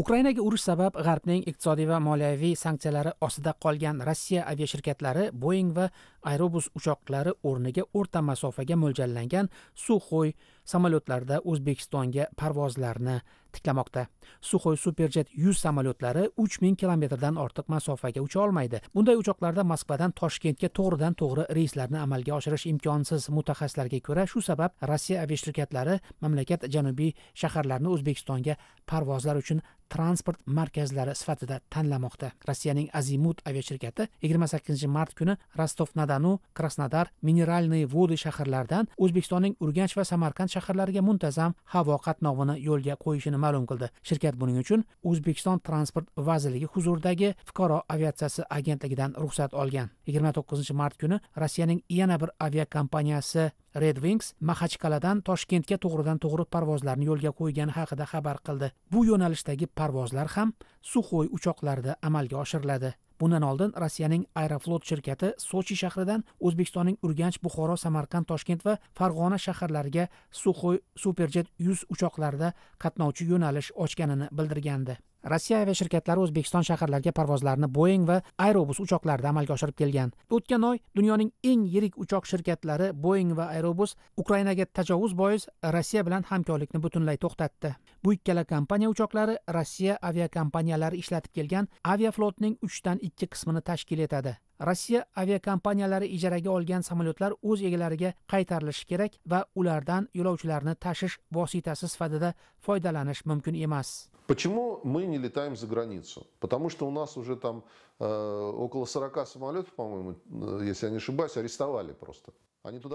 ukrainaga urush sabab g'arbning iqtisodiy va moliyaviy sanksiyalari ostida qolgan rossiya aviashirkatlari boeing va aerobus uchoqlari o'rniga o'rta masofaga mo'ljallangan suxoy samolyotlarda o'zbekistonga parvozlarni tiklamoqda suxoy superjet yuz samolyotlari uch ming kilometrdan ortiq masofaga ucha olmaydi bunday uchoqlarda moskvadan toshkentga to'g'ridan to'g'ri reyslarni amalga oshirish imkonsiz mutaxassislarga ko'ra shu sabab rossiya aviashirkatlari mamlakat janubiy shaharlarini o'zbekistonga parvozlar uchun transport markazlari sifatida tanlamoqda rossiyaning azimut aviashirkati yigirma sakkizinchi mart kuni rostov na donu krasnodar mineralniy vody shaharlaridan o'zbekistonning urganch va samarqand shaharlariga muntazam havo qatnovini yo'lga qo'yishini ma'lum qildi shirkat buning uchun o'zbekiston transport vazirligi huzuridagi fuqaro aviatsiyasi agentligidan ruxsat olgan yigirma to'qqizinchi mart kuni rossiyaning yana bir aviakompaniyasi red wings maxachkaladan toshkentga to'g'ridan to'g'ri parvozlarni yo'lga qo'ygani haqida xabar qildi bu yo'nalishdagi parvozlar ham suxoy uchoqlarida amalga oshiriladi bundan oldin rossiyaning aeroflot shirkati sochi shahridan o'zbekistonning urganch buxoro samarqand toshkent va farg'ona shaharlariga suxoy superjet yuz uchoqlarida qatnovchi yo'nalish ochganini bildirgandi rossiya aviashirkatlari o'zbekiston shaharlariga parvozlarni boeing va aerobus uchoqlarida amalga oshirib kelgan o'tgan oy dunyoning eng yirik uchoq shirkatlari boeing va aerobus ukrainaga tajovuz bois rossiya bilan hamkorlikni butunlay to'xtatdi bu ikkala kompaniya uchoqlari rossiya aviakompaniyalari ishlatib kelgan aviaflotning uchdan ikki qismini tashkil etadi rossiya aviakompaniyalari ijaraga olgan samolyotlar o'z egalariga qaytarilishi kerak va ulardan yo'lovchilarni tashish vositasi sifatida foydalanish mumkin emas Почему мы не летаем за границу? Потому что у нас уже там э, около 40 самолетов, по-моему, э, если я не ошибаюсь, арестовали просто.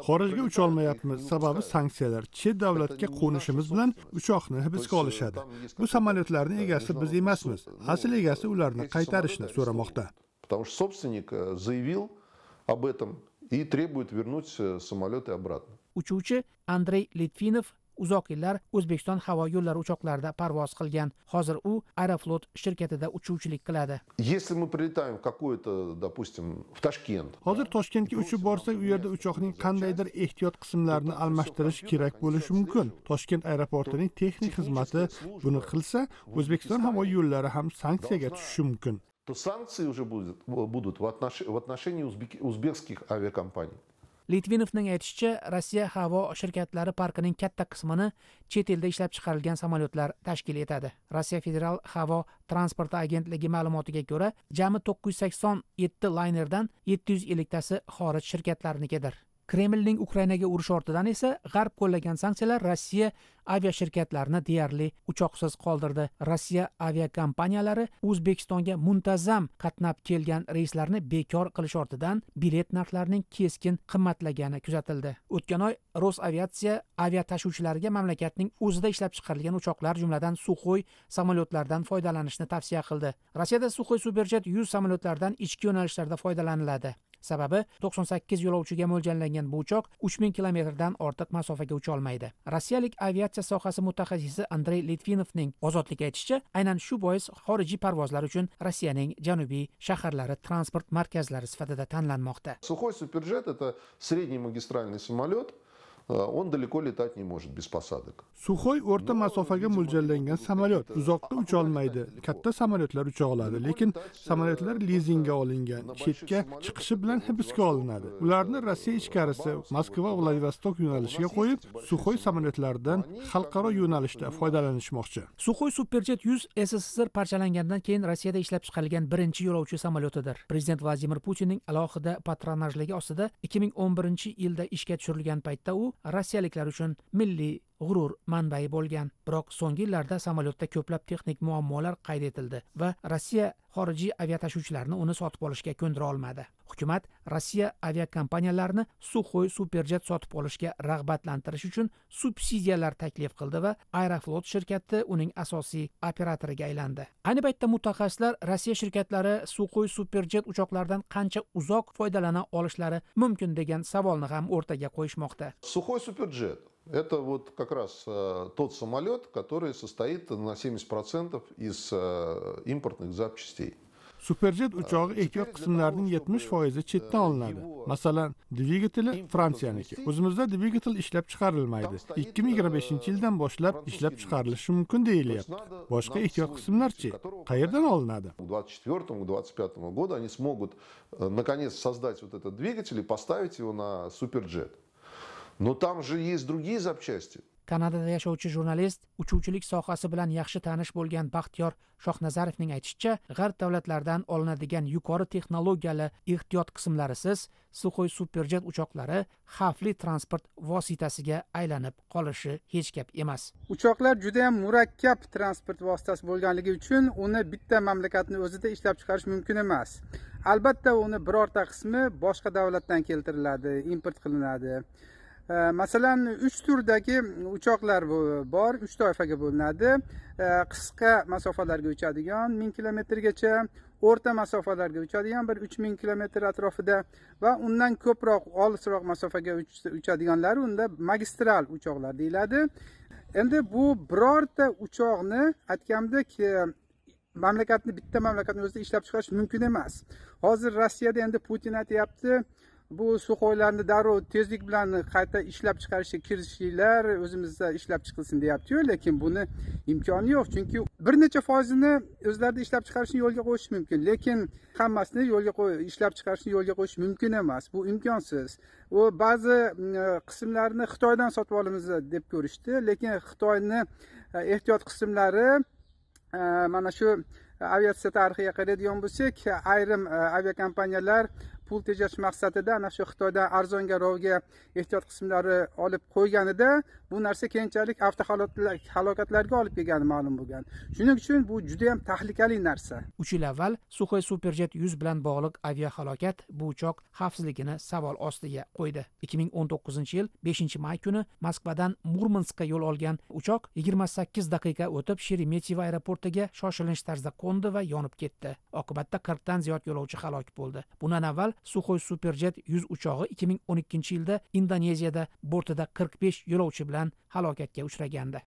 xorijga ucha olmayapmiz sababi sanksiyalar chet davlatga qo'nishimiz bilan uchoqni hibsga э, olishadi bu samolyotlarni egasi biz emasmiz asl egasi ularni qaytarishni so'ramoqda Потому что собственник э, заявил об этом и требует вернуть э, самолеты обратно. Учучи Андрей Литвинов uzoq yillar o'zbekiston havo yo'llari uchoqlarida parvoz qilgan hozir u aeroflot shirkatida uchuvchilik qiladi если мы прилетаем в какую то допустим в ташкент hozir toshkentga uchib borsak u yerda uchoqning qandaydir ehtiyot qismlarini almashtirish kerak bo'lishi mumkin toshkent aeroportining texnik xizmati buni qilsa o'zbekiston havo yo'llari ham sanksiyaga tushishi mumkin то санкции уже будут, будут в, отнош, в отношении узбек, узбекских авиакомпаний litvinovning aytishicha rossiya havo shirkatlari parkining katta qismini chet elda ishlab chiqarilgan samolyotlar tashkil etadi rossiya federal havo transporti agentligi ma'lumotiga ko'ra jami to'qqiz yuz sakson yetti laynerdan yetti yuz elliktasi xorij shirkatlarinikidir kremlning ukrainaga urushi ortidan esa g'arb qo'llagan sanksiyalar rossiya aviashirkatlarni deyarli uchoqsiz qoldirdi rossiya aviakompaniyalari o'zbekistonga muntazam qatnab kelgan reyslarni bekor qilish ortidan bilet narxlarining keskin qimmatlagani kuzatildi o'tgan oy aviatsiya aviatashuvchilarga mamlakatning o'zida ishlab chiqarilgan uchoqlar jumladan suxoy samolyotlardan foydalanishni tavsiya qildi rossiyada suxoy superjet yuz samolyotlardan ichki yo'nalishlarda foydalaniladi sababi to'qson sakkiz yo'lovchiga mo'ljallangan bu uchoq uch ming kilometrdan ortiq masofaga ucha olmaydi rossiyalik aviatsiya aviatsiya sohasi mutaxassisi andrey litvinovning ozodlik aytishicha aynan shu bois xorijiy parvozlar uchun rossiyaning janubiy shaharlari transport markazlari sifatida tanlanmoqda сухой суперджет это средний магистральный самолет Э, он далеко летать не может без посадок. Сухой орта масофага мөлжәлләнгән самолет узакка уча алмайды. Катта самолетлар уча алады, ләкин самолетлар лизингә алынган, читкә чыгышы белән хибискә алынады. Уларны Россия ичкәрәсе Москва Владивосток юнәлешегә куеп, сухой самолетлардан халыкара юнәлештә файдаланышмакчы. Сухой суперджет 100 СССР парчалангандан кейин Россияда эшләп чыгарылган биринчи юлаучы самолетыдыр. Президент Владимир Путинның алохыда патронажлыгы астында 2011 елда эшкә төшүрелгән пайтта у الروسيه ليكلاروشن ملي g'urur manbai bo'lgan biroq so'nggi yillarda samolyotda ko'plab texnik muammolar qayd etildi va rossiya xorijiy aviatashuvchilarni uni sotib olishga ko'ndira olmadi hukumat rossiya aviakompaniyalarini suxoy superjet sotib olishga rag'batlantirish uchun subsidiyalar taklif qildi va aeroflot shirkati uning asosiy operatoriga aylandi ayni paytda mutaxassislar rossiya shirkatlari suxoy superjet uchoqlaridan qancha uzoq foydalana olishlari mumkin degan savolni ham o'rtaga qo'yishmoqda suxoy superjet Это вот как раз э, тот самолет, который состоит на 70% из э, импортных запчастей. Superjet uchog'i ehtiyot qismlarining 70% chetdan olinadi. Масалан, dvigateli Fransiyaniki. O'zimizda двигател ishlab chiqarilmaydi. 2025-yildan boshlab э, ishlab chiqarilishi mumkin deyilyapti. Boshqa ehtiyot qismlarchi qayerdan olinadi? В 24-25 году они смогут наконец создать вот этот двигатель и поставить его на Superjet. Но там же есть другие запчасти. kanadada yashovchi jurnalist uchuvchilik sohasi bilan yaxshi tanish bo'lgan baxtiyor shohnazarovning aytishicha g'arb davlatlaridan olinadigan yuqori texnologiyali ehtiyot qismlarisiz suxoy superjet uchoqlari xavfli transport vositasiga aylanib qolishi hech gap emas uchoqlar juda yam murakkab transport vositasi bo'lganligi uchun uni bitta mamlakatni o'zida ishlab chiqarish mumkin emas albatta uni birorta qismi boshqa davlatdan keltiriladi import qilinadi masalan uch turdagi uchoqlar bor uch toifaga bo'linadi qisqa masofalarga uchadigan ming kilometrgacha o'rta masofalarga uchadigan bir uch ming kilometr atrofida va undan ko'proq olisroq masofaga uchadiganlari unda magistral uchoqlar deyiladi endi bu birorta uchoqni aytganimdek mamlakatni bitta mamlakatni o'zida ishlab chiqarish mumkin emas hozir rossiyada endi putin aytyapti bu suv qo'ylarini darrov tezlik bilan qayta ishlab chiqarishga kirishinglar o'zimizda ishlab chiqilsin deyaptiyu lekin buni imkoni yo'q chunki bir necha foizini o'zlarida ishlab chiqarishni yo'lga qo'yish mumkin lekin hammasini yo'lga ishlab chiqarishni yo'lga qo'yish mumkin emas bu imkonsiz u ba'zi e, qismlarni xitoydan sotib olamiz deb ko'rishdi lekin xitoyni e, ehtiyot qismlari e, mana shu aviatsiya tarixiga qaraydigan bo'lsak ayrim aviakompaniyalar pul tejash maqsadida ana shu xitoydan arzonga rovga ehtiyot qismlari olib qo'yganida bu narsa keyinchalik avtohalokatlarga olib kelgani ma'lum bo'lgan shuning uchun bu juda judayam tahlikali narsa uch yil avval suxoy superjet yuz bilan bog'liq aviahalokat bu uchoq xavfsizligini savol ostiga qo'ydi ikki ming o'n to'qqizinchi yil beshinchi may kuni moskvadan murmanskka yo'l olgan uchoq yigirma sakkiz daqiqa o'tib sheremetyevo aeroportiga shoshilinch tarzda qo'ndi va yonib ketdi oqibatda qirqdan ziyod yo'lovchi halok bo'ldi bundan avval suxoy Superjet yuz uchog'i ikki ming o'n ikkinchi yilda Indoneziyada bortida qirq besh yo'lovchi bilan halokatga uchragandi.